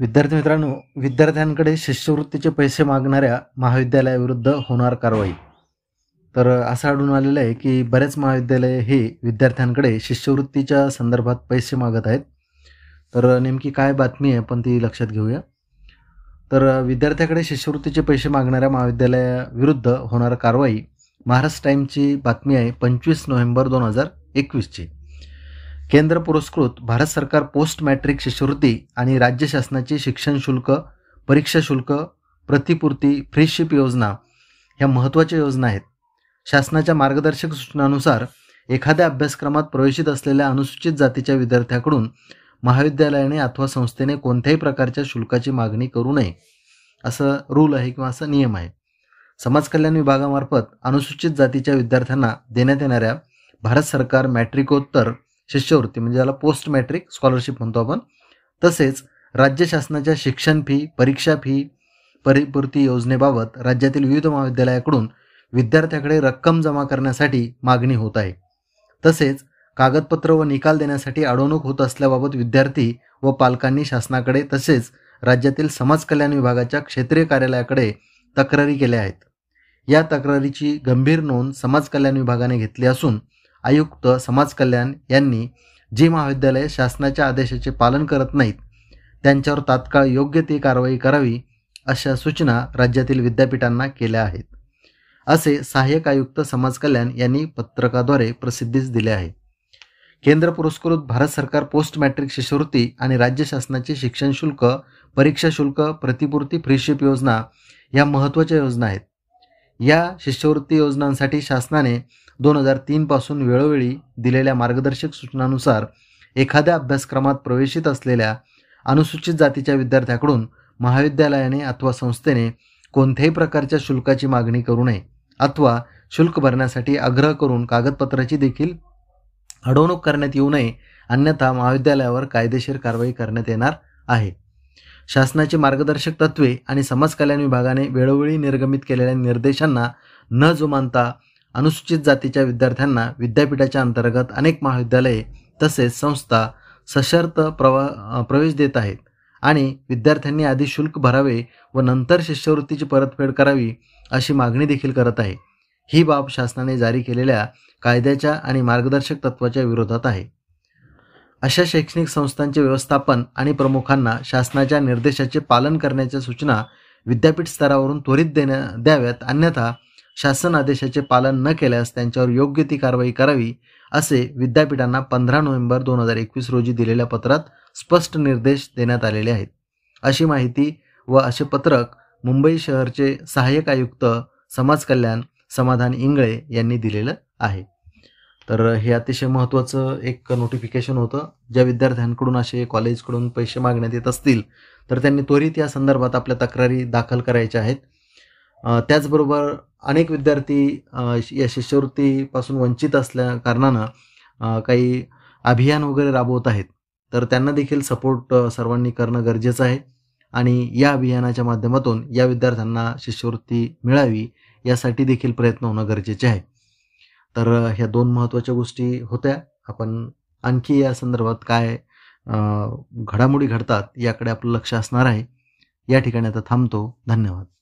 विद्यार्थी मित्रांनो विद्यार्थ्यांकडे शिष्यवृत्तीचे पैसे मागणाऱ्या महाविद्यालयाविरुद्ध होणार कारवाई तर असं आढळून आलेलं आहे की बरेच महाविद्यालय हे विद्यार्थ्यांकडे शिष्यवृत्तीच्या संदर्भात पैसे मागत आहेत तर नेमकी काय बातमी आहे आपण ती लक्षात घेऊया तर विद्यार्थ्याकडे शिष्यवृत्तीचे पैसे मागणाऱ्या महाविद्यालयाविरुद्ध होणार कारवाई महाराष्ट्र टाईमची बातमी आहे पंचवीस नोव्हेंबर दोन हजार एकवीसची केंद्र पुरस्कृत भारत सरकार पोस्ट मॅट्रिक शिष्यवृत्ती आणि राज्य शासनाची शिक्षण शुल्क परीक्षा शुल्क प्रतिपूर्ती फ्रीशिप योजना ह्या महत्त्वाच्या योजना आहेत शासनाच्या मार्गदर्शक सूचनानुसार एखाद्या अभ्यासक्रमात प्रवेशित असलेल्या अनुसूचित जातीच्या विद्यार्थ्याकडून महाविद्यालयाने अथवा संस्थेने कोणत्याही प्रकारच्या शुल्काची मागणी करू नये असं रूल आहे किंवा असं नियम आहे समाज कल्याण विभागामार्फत अनुसूचित जातीच्या विद्यार्थ्यांना देण्यात येणाऱ्या भारत सरकार मॅट्रिकोत्तर शिष्यवृत्ती म्हणजे ज्याला पोस्ट मॅट्रिक स्कॉलरशिप म्हणतो आपण तसेच राज्य शासनाच्या शिक्षण फी परीक्षा फी परिपूर्ती योजनेबाबत राज्यातील विविध महाविद्यालयाकडून विद्यार्थ्याकडे रक्कम जमा करण्यासाठी मागणी होत आहे तसेच कागदपत्र व निकाल देण्यासाठी अडवणूक होत असल्याबाबत विद्यार्थी व पालकांनी शासनाकडे तसेच राज्यातील समाज कल्याण विभागाच्या क्षेत्रीय कार्यालयाकडे तक्रारी केल्या आहेत या तक्रारीची गंभीर नोंद समाज कल्याण विभागाने घेतली असून आयुक्त समाज कल्याण यांनी जी महाविद्यालय शासनाच्या आदेशाचे पालन करत नाहीत त्यांच्यावर तात्काळ योग्य ती कारवाई करावी अशा सूचना राज्यातील विद्यापीठांना केल्या आहेत असे सहाय्यक आयुक्त समाज कल्याण यांनी पत्रकाद्वारे प्रसिद्धीस दिले आहे केंद्र पुरस्कृत भारत सरकार पोस्ट मॅट्रिक शिष्यवृत्ती आणि राज्य शासनाचे शिक्षण शुल्क परीक्षा शुल्क प्रतिपूर्ती फ्रीशिप योजना या महत्त्वाच्या योजना आहेत या शिष्यवृत्ती योजनांसाठी शासनाने दोन हजार तीनपासून वेळोवेळी दिलेल्या मार्गदर्शक सूचनानुसार एखाद्या अभ्यासक्रमात प्रवेशित असलेल्या अनुसूचित जातीच्या विद्यार्थ्याकडून महाविद्यालयाने अथवा संस्थेने कोणत्याही प्रकारच्या शुल्काची मागणी करू नये अथवा शुल्क भरण्यासाठी आग्रह करून कागदपत्राची देखील अडवणूक करण्यात येऊ नये अन्यथा महाविद्यालयावर कायदेशीर कारवाई करण्यात येणार आहे शासनाची मार्गदर्शक तत्त्वे आणि समाजकल्याण विभागाने वेळोवेळी निर्गमित केलेल्या निर्देशांना न जुमानता अनुसूचित जातीच्या विद्यार्थ्यांना विद्यापीठाच्या अंतर्गत अनेक महाविद्यालये तसेच संस्था सशर्त प्रवा प्रवेश देत आहेत आणि विद्यार्थ्यांनी आधी शुल्क भरावे व नंतर शिष्यवृत्तीची परतफेड करावी अशी मागणी देखील करत आहे ही बाब शासनाने जारी केलेल्या कायद्याच्या आणि मार्गदर्शक तत्वाच्या विरोधात आहे अशा शैक्षणिक संस्थांचे व्यवस्थापन आणि प्रमुखांना शासनाच्या निर्देशाचे पालन करण्याच्या सूचना विद्यापीठ स्तरावरून त्वरित देण्या द्याव्यात अन्यथा शासन आदेशाचे पालन न केल्यास त्यांच्यावर योग्य ती कारवाई करावी असे विद्यापीठांना पंधरा नोव्हेंबर दोन हजार एकवीस रोजी दिलेल्या पत्रात स्पष्ट निर्देश देण्यात आलेले आहेत अशी माहिती व असे पत्रक मुंबई शहरचे सहाय्यक आयुक्त समाजकल्याण समाधान इंगळे यांनी दिलेलं आहे तर हे अतिशय महत्त्वाचं एक नोटिफिकेशन होतं ज्या विद्यार्थ्यांकडून असे कॉलेजकडून पैसे मागण्यात येत असतील तर त्यांनी त्वरित या संदर्भात आपल्या तक्रारी दाखल करायच्या आहेत त्याचबरोबर अनेक विद्यार्थी या शिष्यवृत्तीपासून वंचित असल्या कारणानं काही अभियान वगैरे राबवत आहेत तर त्यांना देखील सपोर्ट सर्वांनी करणं गरजेचं आहे आणि या अभियानाच्या माध्यमातून या विद्यार्थ्यांना शिष्यवृत्ती मिळावी यासाठी देखील प्रयत्न होणं गरजेचे आहे तर ह्या दोन महत्त्वाच्या गोष्टी होत्या आपण आणखी या संदर्भात काय घडामोडी घडतात याकडे आपलं लक्ष असणार आहे या ठिकाणी आता थांबतो धन्यवाद